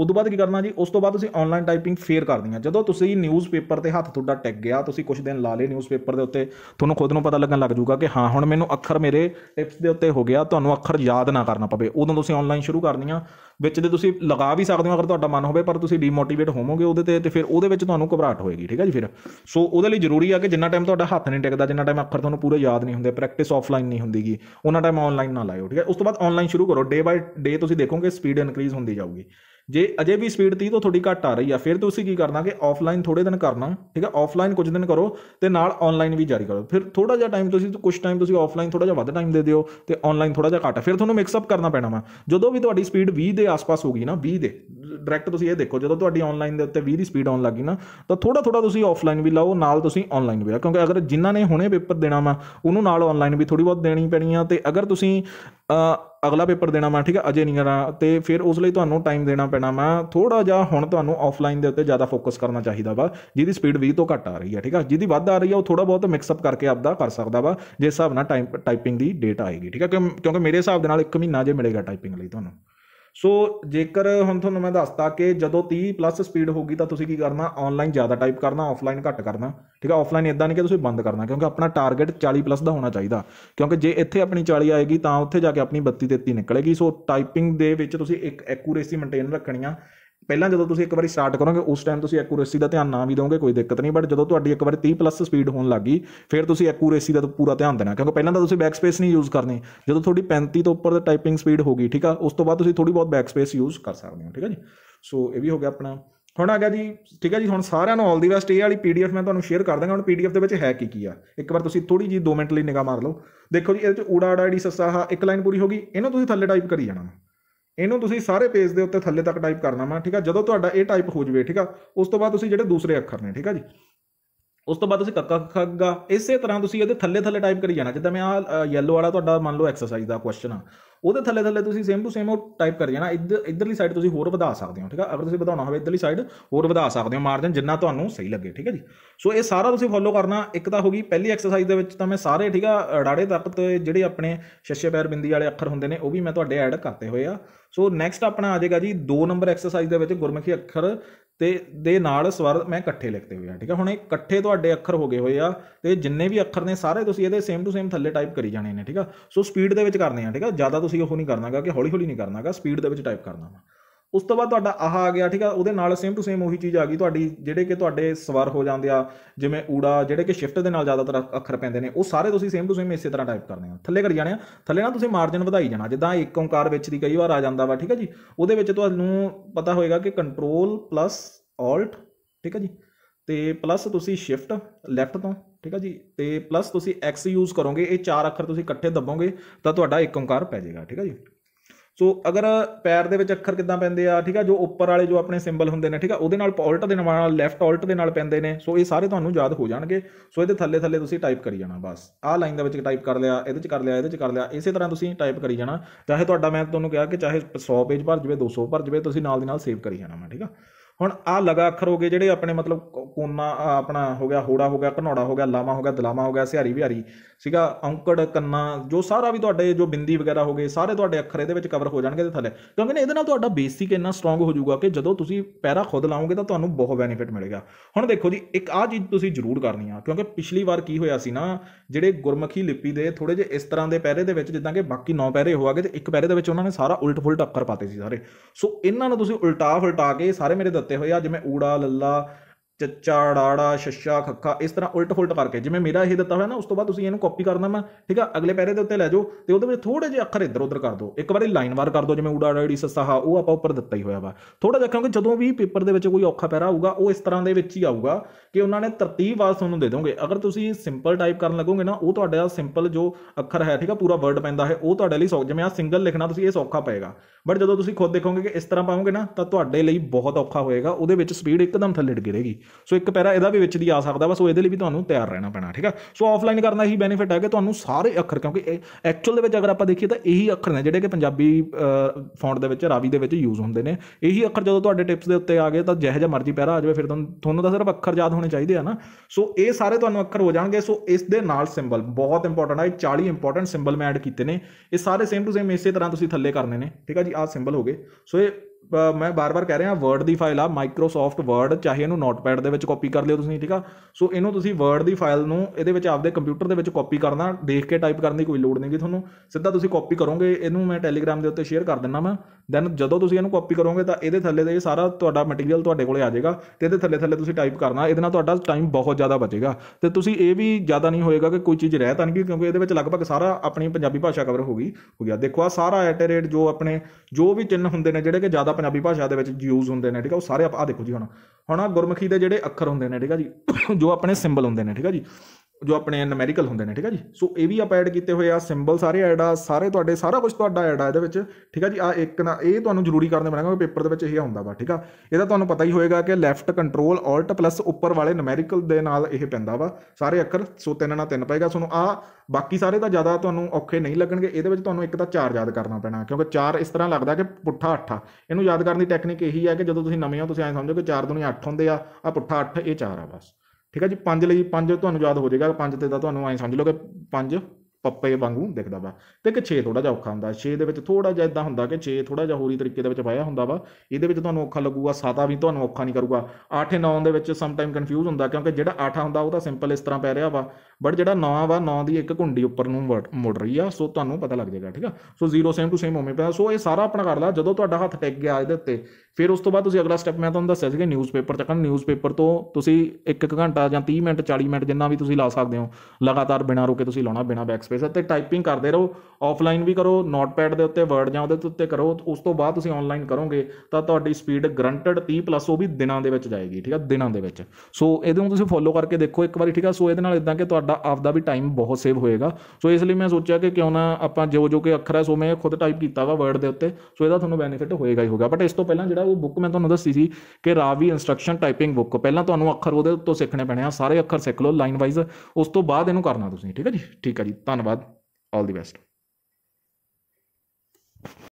ਉਸ ਤੋਂ ਬਾਅਦ ਕੀ ਕਰਨਾ ਜੀ ਉਸ ਤੋਂ ਬਾਅਦ ਤੁਸੀਂ ਆਨਲਾਈਨ ਟਾਈਪਿੰਗ ਫੇਰ ਕਰਨੀ ਜਦੋਂ ਤੁਸੀਂ ਨਿਊਜ਼ਪੇਪਰ ਤੇ ਹੱਥ ਤੁਹਾਡਾ ਟਿਕ ਗਿਆ ਤੁਸੀਂ ਕੁਝ ਦਿਨ ਲਾ ਲਏ ਨਿਊਜ਼ਪੇਪਰ ਦੇ ਉੱਤੇ ਤੁਹਾਨੂੰ ਖੁਦ ਨੂੰ ਪਤਾ ਲੱਗਣ ਲੱਗ ਜਾਊਗਾ ਕਿ ਹਾਂ ਹੁਣ ਮੈਨੂੰ ਅੱਖਰ ਮੇਰੇ ਟਿਪਸ ਦੇ ਉੱਤੇ ਹੋ ਗਿਆ ਤੁਹਾਨੂੰ ਅੱਖਰ ਯਾਦ ਨਾ ਕਰਨਾ ਪਵੇ ਉਦੋਂ ਤੁਸੀਂ ਆਨਲਾਈਨ ਸ਼ੁਰੂ ਕਰਨੀਆਂ ਵਿੱਚ ਦੇ ਤੁਸੀਂ ਲਗਾ ਵੀ ਸਕਦੇ ਹੋ ਅਗਰ ਤੁਹਾਡਾ ਮਨ ਹੋਵੇ ਪਰ ਤੁਸੀਂ ਡੀਮੋਟੀਵੇਟ ਹੋਵੋਗੇ ਉਹਦੇ ਤੇ ਤੇ ਫਿਰ ਉਹਦੇ ਵਿੱਚ ਤੁਹਾਨੂੰ ਘਬਰਾਹਟ ਹੋਏਗੀ ਠੀਕ ਹੈ ਜੀ ਫਿਰ ਸੋ ਉਹਦੇ ਲਈ ਜ਼ਰੂਰੀ ਆ ਕਿ ਜਿੰਨਾ ਟਾਈਮ ਤੁਹਾਡਾ ਹੱਥ ਨਹੀਂ ਟਿਕਦਾ ਜਿੰਨਾ ਟਾਈਮ ਅੱਖਰ ਤੁਹਾਨੂੰ ਪੂਰੇ ਯਾਦ ਨਹੀਂ ਹੁੰਦੇ ਪ੍ਰੈਕਟਿਸ ਆਫਲਾਈਨ ਨਹੀਂ ਗੀ ਉਹਨਾਂ ਟਾਈਮ ਆਨਲਾਈਨ ਨਾ ਲਾਇਓ ਠੀਕ ਹੈ ਉਸ ਤੋਂ ਬਾਅਦ ਆਨਲਾਈਨ ਸ਼ੁਰੂ ਕਰੋ ਡੇ ਬਾਈ ਡੇ ਤੁਸੀਂ ਦੇਖੋਗੇ ਸਪੀਡ ਇਨਕਰੀਜ਼ ਹੁੰਦੀ ਜਾਊਗੀ ਜੇ ਅਜੇ ਵੀ ਸਪੀਡ 30 ਤੋਂ ਥੋੜੀ ਘੱਟ ਆ ਰਹੀ ਆ ਫਿਰ ਤੁਸੀਂ ਕੀ ਕਰਨਾ ਕਿ ਆਫਲਾਈਨ ਥੋੜੇ ਦਿਨ ਕਰਨਾ ਠੀਕ ਆ ਆਫਲਾਈਨ ਕੁਝ ਦਿਨ ਕਰੋ ਤੇ ਨਾਲ ਆਨਲਾਈਨ ਵੀ ਜਾਰੀ ਕਰੋ ਫਿਰ ਥੋੜਾ ਜਿਹਾ ਟਾਈਮ ਤੁਸੀਂ ਕੁਝ ਟਾਈਮ ਤੁਸੀਂ ਆਫਲਾਈਨ ਥੋੜਾ ਜਿਹਾ ਵੱਧ ਟਾਈਮ ਦੇ ਦਿਓ ਤੇ ਆਨਲਾਈਨ ਥੋੜਾ ਜਿਹਾ ਘੱਟ ਫਿਰ ਤੁਹਾਨੂੰ ਮਿਕਸ ਅਪ ਕਰਨਾ ਪੈਣਾ ਵਾ ਜਦੋਂ ਵੀ ਤੁਹਾਡੀ ਸਪੀਡ 20 ਦੇ ਆਸ-ਪਾਸ ਹੋਗੀ ਨਾ 20 ਦੇ ਡਾਇਰੈਕਟ ਤੁਸੀਂ ਇਹ ਦੇਖੋ ਜਦੋਂ ਤੁਹਾਡੀ ਆਨਲਾਈਨ ਦੇ ਉੱਤੇ 20 ਦੀ ਸਪੀਡ ਆਉਣ ਲੱਗੀ ਨਾ ਤਾਂ ਥੋੜਾ ਥੋੜਾ ਤੁਸੀਂ ਆਫਲਾਈਨ ਵੀ ਲਾਓ ਨਾਲ ਤੁਸੀਂ ਆਨਲਾਈਨ ਵੀ ਲਾਓ ਕਿਉਂਕਿ ਅਗਰ ਜਿਨ੍ਹਾਂ ਨੇ ਹੁਣੇ ਪੇਪਰ ਦੇਣਾ ਵਾ ਉਹਨੂੰ ਨਾਲ ਆਨਲਾਈਨ ਵੀ ਥੋੜੀ ਬਹੁਤ ਦੇਣੀ ਪੈਣੀ ਆ ਤੇ ਅਗਰ ਤੁਸੀਂ ਅਗਲਾ ਪੇਪਰ ਦੇਣਾ ਮੈਂ ਠੀਕ ਹੈ ਅਜੇ ਨਹੀਂ ਕਰਾਂ ਤੇ ਫਿਰ ਉਸ ਲਈ ਤੁਹਾਨੂੰ ਟਾਈਮ ਦੇਣਾ ਪੈਣਾ ਮੈਂ ਥੋੜਾ ਜਿਹਾ ਹੁਣ ਤੁਹਾਨੂੰ ਆਫਲਾਈਨ ਦੇ ਉੱਤੇ ਜ਼ਿਆਦਾ ਫੋਕਸ ਕਰਨਾ ਚਾਹੀਦਾ ਵਾ ਜਿਹਦੀ ਸਪੀਡ 20 ਤੋਂ ਘੱਟ ਆ ਰਹੀ ਹੈ ਠੀਕ ਹੈ ਜਿਹਦੀ ਵੱਧ ਆ ਰਹੀ ਹੈ ਉਹ ਥੋੜਾ ਬਹੁਤ ਮਿਕਸ ਅਪ ਕਰਕੇ ਆਪਦਾ ਕਰ ਸਕਦਾ ਵਾ ਜਿਸ ਹਿਸਾਬ ਨਾਲ ਟਾਈਪਿੰਗ ਦੀ ਡੇਟ ਆਏਗੀ ਠੀਕ ਹੈ ਕਿਉਂਕਿ ਮੇਰੇ ਹਿਸਾਬ ਦੇ ਨਾਲ 1 ਮਹੀਨਾ ਜੇ ਮਿਲੇਗਾ ਟਾਈਪਿੰਗ ਲਈ ਤੁਹਾਨੂੰ ਸੋ ਜੇਕਰ ਹੁਣ ਤੁਹਾਨੂੰ ਮੈਂ ਦੱਸਤਾ ਕਿ ਜਦੋਂ 30 ਪਲੱਸ ਸਪੀਡ ਹੋਗੀ ਤਾਂ ਤੁਸੀਂ ਕੀ ਕਰਨਾ ਆਨਲਾਈਨ ਜ਼ਿਆਦਾ ਟਾਈਪ ਕਰਨਾ ਆਫਲਾਈਨ ਘੱਟ ਕਰਨਾ ਠੀਕ ਹੈ ਆਫਲਾਈਨ ਇਦਾਂ ਨਹੀਂ ਕਿ ਤੁਸੀਂ ਬੰਦ ਕਰਨਾ ਕਿਉਂਕਿ ਆਪਣਾ ਟਾਰਗੇਟ 40 ਪਲੱਸ ਦਾ ਹੋਣਾ ਚਾਹੀਦਾ ਕਿਉਂਕਿ ਜੇ ਇੱਥੇ ਆਪਣੀ 40 ਆਏਗੀ ਤਾਂ ਉੱਥੇ ਜਾ ਕੇ ਆਪਣੀ 32 33 ਨਿਕਲੇਗੀ ਸੋ ਟਾਈਪਿੰਗ ਦੇ ਵਿੱਚ ਤੁਸੀਂ ਇੱਕ ਐਕੂਰੇਸੀ ਮੇਨਟੇਨ ਰੱਖਣੀ ਆ ਪਹਿਲਾਂ ਜਦੋਂ ਤੁਸੀਂ ਇੱਕ ਵਾਰੀ ਸਟਾਰਟ ਕਰੋਗੇ ਉਸ ਟਾਈਮ ਤੁਸੀਂ ਐਕੂਰੇਸੀ ਦਾ ਧਿਆਨ ਨਾ ਵੀ ਦੋਗੇ ਕੋਈ ਦਿੱਕਤ ਨਹੀਂ ਬਟ ਜਦੋਂ ਤੁਹਾਡੀ ਇੱਕ ਵਾਰੀ 30 ਪਲੱਸ ਸਪੀਡ ਹੋਣ ਲੱਗੀ ਫਿਰ ਤੁਸੀਂ ਐਕੂਰੇਸੀ ਦਾ ਪੂਰਾ ਧਿਆਨ ਦੇਣਾ ਕਿਉਂਕਿ ਪਹਿਲਾਂ ਤਾਂ ਤੁਸੀਂ ਬੈਕ ਸਪੇਸ ਨਹੀਂ ਯੂਜ਼ ਕਰਨੀ ਜਦੋਂ ਤੁਹਾਡੀ 35 ਤੋਂ ਉੱਪਰ ਦਾ ਟਾਈਪਿੰਗ ਸਪੀਡ ਹੋ ਗਈ ਠੀਕ ਆ ਉਸ ਤੋਂ ਬਾਅਦ ਤੁਸੀਂ ਥੋੜੀ ਬਹੁਤ ਬੈਕ ਸਪੇਸ ਯੂਜ਼ ਕਰ ਸਕਦੇ ਹੋ ਠੀਕ ਆ ਜੀ ਸੋ ਇਹ ਵੀ ਹੋ ਗਿਆ ਆਪਣਾ ਹੁਣ ਆ ਗਿਆ ਜੀ ਠੀਕ ਹੈ ਜੀ ਹੁਣ ਸਾਰਿਆਂ ਨੂੰ ਆਲ ਦੀ ਬੈਸਟ ਇਹ ਵਾਲੀ ਪੀਡੀਐਫ ਮੈਂ ਤੁਹਾਨੂੰ ਸ਼ੇਅਰ ਕਰ ਦਾਂਗਾ ਹੁਣ ਪੀਡੀਐਫ ਦੇ ਵਿੱਚ ਹੈ ਕੀ ਕੀ ਆ ਇੱਕ ਵਾਰ ਤੁਸੀਂ ਥੋੜੀ ਜੀ 2 ਮਿੰਟ ਲਈ ਨਿਗਾਹ ਮਾਰ ਲਓ ਦੇਖੋ ਜੀ ਇਹਦੇ ਵਿੱਚ ਊੜਾ ਆੜਾ ਡੀ ਹਾ ਇੱਕ ਲਾਈਨ ਪੂਰੀ ਹੋ ਗਈ ਇਹਨੂੰ ਤੁਸੀਂ ਥੱਲੇ ਟਾਈਪ ਕਰੀ ਜਾਣਾ ਇਹਨੂੰ ਤੁਸੀਂ ਸਾਰੇ ਪੇਜ ਦੇ ਉੱਤੇ ਥੱਲੇ ਤੱਕ ਟਾਈਪ ਕਰਨਾ ਵਾ ਠੀਕ ਆ ਜਦੋਂ ਤੁਹਾਡਾ ਇਹ ਟਾਈਪ ਹੋ ਜਵੇ ਠੀਕ ਆ ਉਸ ਤੋਂ ਬਾਅਦ ਤੁਸੀਂ ਜਿਹੜੇ ਦੂਸਰੇ ਅੱਖਰ ਨੇ ਠੀਕ ਆ ਜੀ ਉਸ ਤੋਂ ਬਾਅਦ ਤੁਸੀਂ ਕੱਕਾ ਖੱਗਾ ਇਸੇ ਤਰ੍ਹਾਂ ਤੁਸੀਂ ਇਹਦੇ ਥੱਲੇ ਥੱਲੇ ਟਾਈਪ ਕਰੀ ਜਾਣਾ ਜਿੱਦਾਂ ਮੈਂ ਆ ਯੈਲੋ ਵਾਲਾ ਤੁਹਾਡਾ ਮੰਨ ਲਓ ਐਕਸਰਸਾਈਜ਼ ਦਾ ਕੁਐਸਚਨ ਆ ਉਹਦੇ ਥੱਲੇ ਥੱਲੇ ਤੁਸੀਂ ਸੇਮ ਟੂ ਸੇਮ ਉਹ ਟਾਈਪ ਕਰ ਜਾਣਾ ਇੱਧਰ ਇਧਰਲੀ ਸਾਈਡ ਤੁਸੀਂ ਹੋਰ ਵਧਾ ਸਕਦੇ ਹੋ ਠੀਕ ਹੈ ਅਗਰ ਤੁਸੀਂ ਵਧਾਉਣਾ ਹੋਵੇ ਇਧਰਲੀ ਸਾਈਡ ਹੋਰ ਵਧਾ ਸਕਦੇ ਹੋ ਮਾਰਜਨ ਜਿੰਨਾ ਤੁਹਾਨੂੰ ਸਹੀ ਲੱਗੇ ਠੀਕ ਹੈ ਜੀ ਸੋ ਇਹ ਸਾਰਾ ਤੁਸੀਂ ਫੋਲੋ ਕਰਨਾ ਇੱਕ ਤਾਂ ਹੋ ਗਈ ਪਹਿਲੀ ਐਕਸਰਸਾਈਜ਼ ਦੇ ਵਿੱਚ ਤਾਂ ਮੈਂ ਸਾਰੇ ਠੀਕ ਆ ਡਾੜੇ ਤੱਕ ਤੇ ਜਿਹੜੇ ਆਪਣੇ ਸ਼ਸ਼ੇ ਪੈਰ ਬਿੰਦੀ ਵਾਲੇ ਅੱਖਰ ਹੁੰਦੇ ਨੇ ਉਹ ਵੀ ਮੈਂ ਤੁਹਾਡੇ ਐਡ ਕਰਤੇ ਹੋਏ ਆ ਸੋ ਨੈਕਸਟ ਆਪਣਾ ਆ ਜਾਏਗਾ ਜੀ 2 ਨੰਬਰ ਐਕਸਰਸਾਈਜ਼ ਦੇ ਵਿੱਚ ਗੁਰਮੁਖੀ ਅੱਖਰ ਤੇ ਦੇ ਨਾਲ ਸਵਰ ਮੈਂ ਇਕੱਠੇ ਲਿਖਦੇ ਹੋਇਆ ਠੀਕ ਹੈ ਹੁਣ ਇਹ ਇਕੱਠੇ ਤੁਹਾਡੇ ਅੱਖਰ ਹੋ ਗਏ ਹੋਏ ਆ ਤੇ ਜਿੰਨੇ ਵੀ ਅੱਖਰ ਨੇ ਸਾਰੇ ਤੁਸੀਂ ਇਹਦੇ ਸੇਮ ਟੂ ਸੇਮ ਥੱਲੇ ਟਾਈਪ ਕਰੀ ਜਾਣੇ ਨੇ ਠੀਕ ਆ ਸੋ ਸਪੀਡ ਦੇ ਵਿੱਚ ਕਰਨੇ ਆ ਠੀਕ ਆ ਜ਼ਿਆਦਾ ਤੁਸੀਂ ਉਹ ਨਹੀਂ ਕਰਨਾਗਾ ਕਿ ਹੌਲੀ ਹੌਲੀ ਨਹੀਂ ਕਰਨਾਗਾ ਸਪੀਡ ਦੇ ਵਿੱਚ ਟਾਈਪ ਕਰਨਾ ਉਸ ਤੋਂ ਬਾਅਦ ਤੁਹਾਡਾ ਆਹ ਆ ਗਿਆ ਠੀਕ ਆ ਉਹਦੇ ਨਾਲ ਸੇਮ ਟੂ ਸੇਮ ਉਹੀ ਚੀਜ਼ ਆ ਗਈ ਤੁਹਾਡੀ ਜਿਹੜੇ ਕਿ ਤੁਹਾਡੇ ਸਵਰ ਹੋ ਜਾਂਦੇ ਆ ਜਿਵੇਂ ਊੜਾ ਜਿਹੜੇ ਕਿ ਸ਼ਿਫਟ ਦੇ ਨਾਲ ਜ਼ਿਆਦਾਤਰ ਅੱਖਰ ਪੈਂਦੇ ਨੇ ਉਹ ਸਾਰੇ ਤੁਸੀਂ ਸੇਮ ਟੂ ਸੇਮ ਇਸੇ ਤਰ੍ਹਾਂ ਟਾਈਪ ਕਰਨੇ ਆ ਥੱਲੇ ਕਰ ਜਾਣੇ ਆ ਥੱਲੇ ਨਾਲ ਤੁਸੀਂ ਮਾਰਜਨ ਵਧਾਈ ਜਾਣਾ ਜਿੱਦਾਂ ਇੱਕ ਓੰਕਾਰ ਵਿੱਚ ਦੀ ਕਈ ਵਾਰ ਆ ਜਾਂਦਾ ਵਾ ਠੀਕ ਆ ਜੀ ਉਹਦੇ ਵਿੱਚ ਤੁਹਾਨੂੰ ਪਤਾ ਹੋਏਗਾ ਕਿ ਕੰਟਰੋਲ ਪਲੱਸ ਆਲਟ ਠੀਕ ਆ ਜੀ ਤੇ ਪਲੱਸ ਤੁਸੀਂ ਸ਼ਿਫਟ ਲੈਫਟ ਤੋਂ ਠੀਕ ਆ ਜੀ ਤੇ ਪਲੱਸ ਤੁਸੀਂ ਐਕਸ ਯੂਜ਼ ਕਰੋਗੇ ਇਹ ਚਾਰ ਅੱਖਰ ਤੁਸੀਂ ਇਕੱਠੇ ਦਬੋਗੇ ਤਾਂ ਤੁਹਾਡਾ ਇੱਕ ਓੰਕਾਰ ਪੈ ਜਾਏਗਾ ਠੀਕ ਆ ਜੀ ਸੋ ਅਗਰ ਪੈਰ ਦੇ ਵਿੱਚ ਅੱਖਰ ਕਿੱਦਾਂ ਪੈਂਦੇ ਆ ਠੀਕ ਆ ਜੋ ਉੱਪਰ ਵਾਲੇ ਜੋ ਆਪਣੇ ਸਿੰਬਲ ਹੁੰਦੇ ਨੇ ਠੀਕ ਆ ਉਹਦੇ ਨਾਲ ਆਲਟ ਦੇ ਨਾਲ ਲੈਫਟ ਆਲਟ ਦੇ ਨਾਲ ਪੈਂਦੇ ਨੇ ਸੋ ਇਹ ਸਾਰੇ ਤੁਹਾਨੂੰ ਯਾਦ ਹੋ ਜਾਣਗੇ ਸੋ ਇਹਦੇ ਥੱਲੇ ਥੱਲੇ ਤੁਸੀਂ ਟਾਈਪ ਕਰੀ ਜਾਣਾ ਬਸ ਆਹ ਲਾਈਨ ਦੇ ਵਿੱਚ ਟਾਈਪ ਕਰ ਲਿਆ ਇਹਦੇ ਚ ਕਰ ਲਿਆ ਇਹਦੇ ਚ ਕਰ ਲਿਆ ਇਸੇ ਤਰ੍ਹਾਂ ਤੁਸੀਂ ਟਾਈਪ ਕਰੀ ਜਾਣਾ ਚਾਹੇ ਤੁਹਾਡਾ ਮੈਂ ਤੁਹਾਨੂੰ ਕਿਹਾ ਕਿ ਚਾਹੇ 100 ਪੇਜ ਭਰ ਜਵੇ 200 ਭਰ ਜਵੇ ਤੁਸੀਂ ਨਾਲ ਦੀ ਨਾਲ ਸੇਵ ਕਰੀ ਜਾਣਾ ਮੈਂ ਠੀਕ ਆ ਹੁਣ ਆ ਲਗਾ ਅੱਖਰ ਹੋ ਗਏ ਜਿਹੜੇ ਆਪਣੇ ਮਤਲਬ ਕੋਨਾ ਆਪਣਾ ਹੋ ਗਿਆ ਹੋੜਾ ਹੋ ਗਿਆ ਘਨੌੜਾ ਹੋ ਗਿਆ ਲਾਮਾ ਹੋ ਗਿਆ ਦਲਾਮਾ ਹੋ ਗਿਆ ਸਿਹਾਰੀ ਵਿਹਾਰੀ ਸੀਗਾ ਔਂਕੜ ਕੰਨਾ ਜੋ ਸਾਰਾ ਵੀ ਤੁਹਾਡੇ ਜੋ ਬਿੰਦੀ ਵਗੈਰਾ ਹੋ ਗਏ ਸਾਰੇ ਤੁਹਾਡੇ ਅੱਖਰ ਇਹਦੇ ਵਿੱਚ ਕਵਰ ਹੋ ਜਾਣਗੇ ਤੇ ਥੱਲੇ ਕਿਉਂਕਿ ਨਾ ਇਹਦੇ ਨਾਲ ਤੁਹਾਡਾ ਬੇਸਿਕ ਇੰਨਾ ਸਟਰੋਂਗ ਹੋ ਜਾਊਗਾ ਕਿ ਜਦੋਂ ਤੁਸੀਂ ਪੈਰਾ ਖੁਦ ਲਾਉਂਗੇ ਤਾਂ ਤੁਹਾਨੂੰ ਬਹੁਤ ਬੈਨੀਫਿਟ ਮਿਲੇਗਾ ਹੁਣ ਦੇਖੋ ਜੀ ਇੱਕ ਆ ਚੀਜ਼ ਤੁਸੀਂ ਜ਼ਰੂਰ ਕਰਨੀ ਆ ਕਿਉਂਕਿ ਪਿਛਲੀ ਵਾਰ ਕੀ ਹੋਇਆ ਸੀ ਨਾ ਜਿਹੜੇ ਗੁਰਮੁਖੀ ਲਿਪੀ ਦੇ ਥੋੜੇ ਜਿਹੇ ਇਸ ਤਰ੍ਹਾਂ ਦੇ ਪੈਰੇ ਦੇ ਵਿੱਚ ਜਿੱਦਾਂ ਕਿ ਬਾਕੀ 9 ਪੈਰੇ ਹੋਵਾਗੇ ਤੇ ਇੱਕ ਪੈਰੇ ਦੇ ਵਿੱਚ ਉਹਨਾਂ ਨੇ ਸਾਰਾ ਉਲਟ ਫੁਲਟ ਅੱਖਰ ਪਾਤੇ ਸੀ ਸਾਰੇ ਸੋ ਇਹਨਾਂ ਨੂੰ ਤੁਸੀਂ ਉਲਟਾ ਫੁਲਟਾ ਕੇ ਸਾਰੇ ਮੇਰੇ ਦਿੱਤੇ ਦਿੱਤੇ ਹੋਏ ਆ ਜਿਵੇਂ ਊੜਾ ਲੱਲਾ ਚੱਚਾ ੜਾੜਾ ਸ਼ਸ਼ਾ ਖੱਖਾ ਇਸ ਤਰ੍ਹਾਂ ਉਲਟ ਫੁਲਟ ਕਰਕੇ ਜਿਵੇਂ ਮੇਰਾ ਇਹ ਦਿੱਤਾ ਹੋਇਆ ਨਾ ਉਸ ਤੋਂ ਬਾਅਦ ਤੁਸੀਂ ਇਹਨੂੰ ਕਾਪੀ ਕਰਨਾ ਮੈਂ ਠੀਕ ਆ ਅਗਲੇ ਪੈਰੇ ਦੇ ਉੱਤੇ ਲੈ ਜਾਓ ਤੇ ਉਹਦੇ ਵਿੱਚ ਥੋੜੇ ਜਿਹੇ ਅੱਖਰ ਇੱਧਰ ਉੱਧਰ ਕਰ ਦਿਓ ਇੱਕ ਵਾਰੀ ਲਾਈਨ ਵਾਰ ਕਰ ਦਿਓ ਜਿਵੇਂ ਊੜਾ ਡੜੀ ਸਸਾ ਉਹ ਆਪਾਂ ਉੱਪਰ ਦਿੱਤਾ ਹੀ ਹੋਇਆ ਵਾ ਥੋੜਾ ਜਿਹਾ ਕਿਉਂਕਿ ਜਦੋਂ ਵੀ ਪੇਪਰ ਦੇ ਵਿੱਚ ਕੋਈ ਔਖਾ ਪੈਰਾ ਆਊਗਾ ਉਹ ਇਸ ਤਰ੍ਹਾਂ ਦੇ ਵਿੱਚ ਹੀ ਆਊਗਾ ਕਿ ਉਹਨਾਂ ਨੇ ਤਰਤੀਬ ਵਾਰ ਤੁਹਾਨੂੰ ਦੇ ਦੋਗੇ ਅਗਰ ਤੁਸੀਂ ਸਿੰਪਲ ਟਾਈਪ ਕਰਨ ਲੱਗੋਗੇ ਨਾ ਉਹ ਤੁਹਾਡਾ ਸਿੰਪਲ ਜੋ ਅੱਖਰ ਹੈ ਠੀਕ ਆ ਪੂਰਾ ਵਰਡ ਪੈਂਦਾ ਹੈ ਉਹ ਤੁਹਾਡੇ ਲਈ ਸੌਖ ਜਿਵੇਂ ਆ ਸਿੰਗਲ ਲਿਖਣਾ ਤੁਸੀਂ ਇਹ ਸੌਖਾ ਪਏਗਾ ਬਟ ਜਦੋਂ ਤੁਸੀਂ ਖੁਦ ਦੇਖੋਗੇ ਕਿ ਇਸ ਤਰ੍ਹਾਂ ਪਾਓਗੇ ਨਾ ਤਾਂ ਤੁਹਾਡੇ ਲਈ ਬਹੁਤ ਔਖਾ ਹੋਏਗਾ ਉਹਦੇ ਵਿੱਚ ਸਪੀਡ ਇੱਕਦਮ ਥੱਲੇ ਡਿੱਗੇਗੀ ਸੋ ਇੱਕ ਪੈਰਾ ਇਹਦਾ ਵੀ ਵਿੱਚ ਦੀ ਆ ਸਕਦਾ ਬਸ ਉਹ ਇਹਦੇ ਲਈ ਵੀ ਤੁਹਾਨੂੰ ਤਿਆਰ ਰਹਿਣਾ ਪੈਣਾ ਠੀਕ ਆ ਸੋ ਆਫਲਾਈਨ ਕਰਨ ਦਾ ਹੀ ਬੈਨੀਫਿਟ ਹੈ ਕਿ ਤੁਹਾਨੂੰ ਸਾਰੇ ਅੱਖਰ ਕਿਉਂਕਿ ਐਕਚੁਅਲ ਦੇ ਵਿੱਚ ਅਗਰ ਆਪਾਂ ਦੇਖੀਏ ਤਾਂ ਇਹੀ ਅੱਖਰ ਨੇ ਜਿਹੜੇ ਕਿ ਪੰਜਾਬੀ ਫੌਂਟ ਦੇ ਵਿੱਚ ਰਾਵੀ ਦੇ ਵਿੱਚ ਯੂਜ਼ ਹੁੰਦੇ ਨੇ ਇਹੀ ਅੱਖਰ ਜਦੋਂ ਤੁਹਾਡੇ ਟਿਪਸ ਦੇ ਉੱਤੇ ਆ ਗਏ ਤਾਂ ਜਿਹੇ ਜਿਹੇ ਮਰਜ਼ੀ ਪੈਰਾ ਆ ਜਾਵੇ ਫਿਰ ਤੁਹਾਨੂੰ ਤਾਂ ਸਿਰਫ ਅੱਖਰ ਯਾਦ ਹੋਣੇ ਚਾਹੀਦੇ ਆ ਨਾ ਸੋ ਇਹ ਸਾਰੇ ਤੁਹਾਨੂੰ ਅੱਖਰ ਹੋ ਜਾਣਗੇ ਸੋ ਇਸ ਦੇ ਨਾਲ ਸਿੰਬਲ ਬਹੁਤ ਇੰਪੋਰਟੈਂਟ ਆ ਇਹ 40 ਇੰਪੋਰਟੈਂਟ ਸਿੰਬਲ ਮੈਂ ਐਡ ਕੀਤੇ ਨੇ ਇਹ ਸਾਰੇ ਸੇਮ ਟੂ ਸੇਮ ਇਸੇ ਤਰ੍ਹਾਂ ਤੁਸੀਂ ਥੱਲੇ ਕਰਨੇ ਨੇ ਠੀਕ ਆ ਜੀ ਆਹ ਸਿੰਬਲ ਹੋ ਗਏ ਸੋ ਇਹ ਮੈਂ ਬਾਰ-ਬਾਰ ਕਹਿ ਰਿਹਾ ਵਰਡ ਦੀ ਫਾਈਲ ਆ ਮਾਈਕਰੋਸਾਫਟ ਵਰਡ ਚਾਹੇ ਇਹਨੂੰ ਨੋਟਪੈਡ ਦੇ ਵਿੱਚ ਕਾਪੀ ਕਰ ਲਿਓ ਤੁਸੀਂ ਠੀਕ ਆ ਸੋ ਇਹਨੂੰ ਤੁਸੀਂ ਵਰਡ ਦੀ ਫਾਈਲ ਨੂੰ ਇਹਦੇ ਵਿੱਚ ਆਪਦੇ ਕੰਪਿਊਟਰ ਦੇ ਵਿੱਚ ਕਾਪੀ ਕਰਨਾ ਦੇਖ ਕੇ ਟਾਈਪ ਕਰਨ ਦੀ ਕੋਈ ਲੋੜ ਨਹੀਂਗੀ ਤੁਹਾਨੂੰ ਸਿੱਧਾ ਤੁਸੀਂ ਕਾਪੀ ਕਰੋਗੇ ਇਹਨੂੰ ਮੈਂ ਟੈਲੀਗ੍ਰਾਮ ਦੇ ਉੱਤੇ ਸ਼ੇਅਰ ਕਰ ਦਿੰਨਾ ਮੈਂ ਦੈਨ ਜਦੋਂ ਤੁਸੀਂ ਇਹਨੂੰ ਕਾਪੀ ਕਰੋਗੇ ਤਾਂ ਇਹਦੇ ਥੱਲੇ ਦੇ ਸਾਰਾ ਤੁਹਾਡਾ ਮਟੀਰੀਅਲ ਤੁਹਾਡੇ ਕੋਲੇ ਆ ਜਾਏਗਾ ਤੇ ਇਹਦੇ ਥੱਲੇ ਥੱਲੇ ਤੁਸੀਂ ਟਾਈਪ ਕਰਨਾ ਇਹਦੇ ਨਾਲ ਤੁਹਾਡਾ ਟਾਈਮ ਬਹੁਤ ਜ਼ਿਆਦਾ ਬਚੇਗਾ ਤੇ ਤੁਸੀਂ ਇਹ ਵੀ ਜ਼ਿਆਦਾ ਨਹੀਂ ਹੋਏਗਾ ਕਿ ਕੋਈ ਚੀਜ਼ ਰਹਿ ਤਾਂ ਨਹੀਂ ਕਿਉਂਕਿ ਇਹਦੇ ਵਿੱਚ ਲਗਭਗ ਸਾਰਾ ਆਪਣੀ ਪੰਜਾਬੀ ਭਾਸ਼ਾ ਕਵਰ ਹੋ ਗਈ ਹੋ ਗਿਆ ਦੇਖੋ ਆ ਸਾਰਾ ਐਟਰੇਟ ਜੋ ਆਪਣੇ ਜੋ ਵੀ ਚਿੰਨ ਹੁੰਦੇ ਨੇ ਜਿਹੜੇ ਕਿ ਜ਼ਿਆਦਾ ਪੰਜਾਬੀ ਭਾਸ਼ਾ ਦੇ ਵਿੱਚ ਯੂਜ਼ ਹੁੰਦੇ ਨੇ ਠੀਕ ਆ ਉਹ ਸਾਰੇ ਆਪ ਆ ਦੇਖੋ ਜੀ ਹੁਣ ਹੁਣ ਗੁਰਮੁਖੀ ਦੇ ਜਿਹੜੇ ਅੱਖਰ ਹੁੰਦੇ ਨੇ ਠੀਕ ਆ ਜੀ ਜੋ ਆਪਣੇ ਸਿੰਬਲ ਹੁੰਦੇ ਨੇ ਠੀਕ ਆ ਜੀ ਜੋ ਆਪਣੇ ਨਮੈਰੀਕਲ ਹੁੰਦੇ ਨੇ ਠੀਕ ਆ ਜੀ ਸੋ ਇਹ ਵੀ ਆਪਾਂ ਐਡ ਕੀਤੇ ਹੋਏ ਆ ਸਿੰਬਲ ਸਾਰੇ ਐਡ ਆ ਸਾਰੇ ਤੁਹਾਡੇ ਸਾਰਾ ਕੁਝ ਤੁਹਾਡਾ ਐਡ ਆ ਇਹਦੇ ਵਿੱਚ ਠੀਕ ਆ ਜੀ ਆ ਇੱਕ ਨਾ ਇਹ ਤੁਹਾਨੂੰ ਜ਼ਰੂਰੀ ਕਰਨੇ ਪੈਣਗੇ ਕਿਉਂਕਿ ਪੇਪਰ ਦੇ ਵਿੱਚ ਇਹ ਆਉਂਦਾ ਵਾ ਠੀਕ ਆ ਇਹਦਾ ਤੁਹਾਨੂੰ ਪਤਾ ਹੀ ਹੋਏਗਾ ਕਿ ਲੈਫਟ ਕੰਟਰੋਲ ਆਲਟ ਪਲੱਸ ਉੱਪਰ ਵਾਲੇ ਨਮੈਰੀਕਲ ਦੇ ਨਾਲ ਇਹ ਪੈਂਦਾ ਵਾ ਸਾਰੇ ਅੱਖਰ ਸੋ ਤਿੰਨ ਨਾਲ ਤਿੰਨ ਪਏਗਾ ਤੁਹਾਨੂੰ ਆ ਬਾਕੀ ਸਾਰੇ ਤਾਂ ਜ਼ਿਆਦਾ ਤੁਹਾਨੂੰ ਔਖੇ ਨਹੀਂ ਲੱਗਣਗੇ ਇਹਦੇ ਵਿੱਚ ਤੁਹਾਨੂੰ ਇੱਕ ਤਾਂ ਚਾਰ ਯਾਦ ਕਰਨਾ ਪੈਣਾ ਕਿਉਂਕਿ ਚਾਰ ਇਸ ਤਰ੍ਹਾਂ ਲੱਗਦਾ ਕਿ ਪੁੱਠਾ ਅੱਠਾ ਇਹਨੂੰ ਯਾਦ ਕਰਨ ਦੀ ਟੈਕਨੀਕ ਇਹੀ ਹੈ ਕਿ ਜਦੋਂ ਤੁਸੀਂ ਨਵੇਂ ਹੋ ਤੁਸੀਂ ਐਂ ਸਮਝੋ ਕਿ ਚਾਰ ਦੁਨੀ ਅੱਠ ਹੁੰਦੇ ਆ ਆ ਪੁੱਠਾ ਅੱਠ ਇਹ ਚਾਰ ਆ ਬਸ ਠੀਕ ਹੈ ਜੀ 5 ਲਈ 5 ਤੁਹਾਨੂੰ ਯਾਦ ਹੋ ਜਾਏਗਾ 5 ਤੇ ਤਾਂ ਤੁਹਾਨੂੰ ਐਂ ਸਮਝ ਲਓ ਕਿ ਪੱਪੇ ਵਾਂਗੂ ਦਿਖਦਾ ਵਾ ਤੇ ਕਿ 6 ਥੋੜਾ ਜਿਹਾ ਔਖਾ ਹੁੰਦਾ 6 ਦੇ ਵਿੱਚ ਥੋੜਾ ਜਿਹਾ ਇਦਾਂ ਹੁੰਦਾ ਕਿ 6 ਥੋੜਾ ਜਿਹਾ ਹੋਰੀ ਤਰੀਕੇ ਦੇ ਵਿੱਚ ਪਾਇਆ ਹੁੰਦਾ ਵਾ ਇਹਦੇ ਵਿੱਚ ਤੁਹਾਨੂੰ ਔਖਾ ਲੱਗੂਗਾ 7 ਵੀ ਤੁਹਾਨੂੰ ਔਖਾ ਨਹੀਂ ਕਰੂਗਾ 8 9 ਦੇ ਵਿੱਚ ਸਮ ਟਾਈਮ ਕਨਫਿਊਜ਼ ਹੁੰਦਾ ਕਿਉਂਕਿ ਜਿਹੜਾ 8 ਹੁੰਦਾ ਉਹ ਤਾਂ ਸਿੰਪਲ ਇਸ ਤਰ੍ਹਾਂ ਪੈ ਰਿਹਾ ਵਾ ਬਟ ਜਿਹੜਾ 9 ਵਾ 9 ਦੀ ਇੱਕ ਘੁੰਡੀ ਉੱਪਰ ਨੂੰ ਮੁੜ ਰਹੀ ਆ ਸੋ ਤੁਹਾਨੂੰ ਪਤਾ ਲੱਗ ਜਾਏਗਾ ਠੀਕ ਆ ਸੋ 0 ਸੇਮ ਟੂ ਸੇਮ ਹੋਵੇ ਪਿਆ ਸੋ ਇਹ ਸਾਰਾ ਆਪਣਾ ਕਰ ਲਾ ਜਦੋਂ ਤੁਹਾਡਾ ਹੱਥ ਟਿਕ ਗਿਆ ਇਹਦੇ ਉੱਤੇ ਫਿਰ ਉਸ ਤੋਂ ਬਾਅਦ ਤੁਸੀਂ ਅਗਲਾ ਸਟੈਪ ਮੈਂ ਤੁਹਾਨੂੰ ਦੱਸਿਆ ਸੀਗਾ ਨਿਊਜ਼ਪੇਪਰ ਤੱਕ ਨਿਊਜ਼ਪੇਪਰ ਤੋਂ ਤੁਸੀਂ 1 ਇੱਕ ਘੰਟਾ ਜਾਂ 30 ਮਿੰਟ 40 ਮਿੰਟ ਜਿੰਨਾ ਵੀ ਤੁਸੀਂ ਲਾ ਸਕਦੇ ਹੋ ਲਗਾਤਾਰ ਬਿਨਾਂ ਰੁਕੇ ਤੁਸੀਂ ਲਾਉਣਾ ਬਿਨਾਂ ਬੈਕ ਸਪੇਸ ਹੈ ਤੇ ਟਾਈਪਿੰਗ ਕਰਦੇ ਰਹੋ ਆਫਲਾਈਨ ਵੀ ਕਰੋ ਨੋਟਪੈਡ ਦੇ ਉੱਤੇ ਵਰਡ ਜਾਂ ਉਹਦੇ ਉੱਤੇ ਕਰੋ ਉਸ ਤੋਂ ਬਾਅਦ ਤੁਸੀਂ ਆਨਲਾਈਨ ਕਰੋਗੇ ਤਾਂ ਤੁਹਾਡੀ ਸਪੀਡ ਗਰੰਟਡ 30 ਪਲੱਸ ਉਹ ਵੀ ਦਿਨਾਂ ਦੇ ਵਿੱਚ ਜਾਏਗੀ ਠੀਕ ਹੈ ਦਿਨਾਂ ਦੇ ਵਿੱਚ ਸੋ ਇਹਦੇ ਨੂੰ ਤੁਸੀਂ ਫੋਲੋ ਕਰਕੇ ਦੇਖੋ ਇੱਕ ਵਾਰੀ ਠੀਕ ਹੈ ਸੋ ਇਹਦੇ ਨਾਲ ਇਦਾਂ ਕਿ ਤੁਹਾਡਾ ਆਪ ਦਾ ਵੀ ਟਾਈਮ ਬਹੁਤ ਸੇਵ ਹੋਏਗਾ ਸੋ ਇਸ ਲਈ ਮੈਂ ਸੋਚਿਆ ਕਿ ਕਿਉਂ ਨਾ ਆਪਾਂ ਜੋ ਜੋ ਕਿ ਅੱਖਰ ਹੈ ਸੋ ਮੈਂ ਖੁਦ ਟਾਈਪ ਕੀਤਾ ਵਾ ਵਰਡ ਦੇ ਉੱਤੇ ਸੋ ਇਹਦਾ ਤੁਹਾਨੂੰ ਬੈਨੀਫਿਟ ਹੋਏਗਾ ਹੀ ਹੋਗਾ ਬਟ ਇਸ ਤੋਂ ਪਹਿਲਾਂ ਜਿਹੜਾ ਉਹ ਬੁੱਕ ਮੈਂ ਤੁਹਾਨੂੰ ਦੱਸੀ ਸੀ ਕਿ ਰਾਵੀ ਇਨਸਟਰਕਸ਼ਨ ਟਾਈਪਿੰਗ ਬੁੱਕ ਪਹਿਲਾਂ ਤੁਹਾਨੂੰ ਅੱਖਰ ਉਹਦੇ ਉੱਤੋਂ ਸਿੱਖਣੇ ਪੈਣੇ ਆ ਸਾਰੇ ਅੱਖਰ ਸਿੱਖ ਲਓ ਲਾਈਨ ਵਾਈਜ਼ ਉਸ ਤੋਂ ਬਾਅਦ ਇਹਨੂੰ ਕਰਨਾ ਤੁਸੀਂ ਠੀਕ ਹੈ ਜੀ ਠੀਕ ਹੈ ਜੀ ਧੰਨਵਾਦ ਧੰਨਵਾਦ ਆਲ ਦੀ ਬੈਸਟ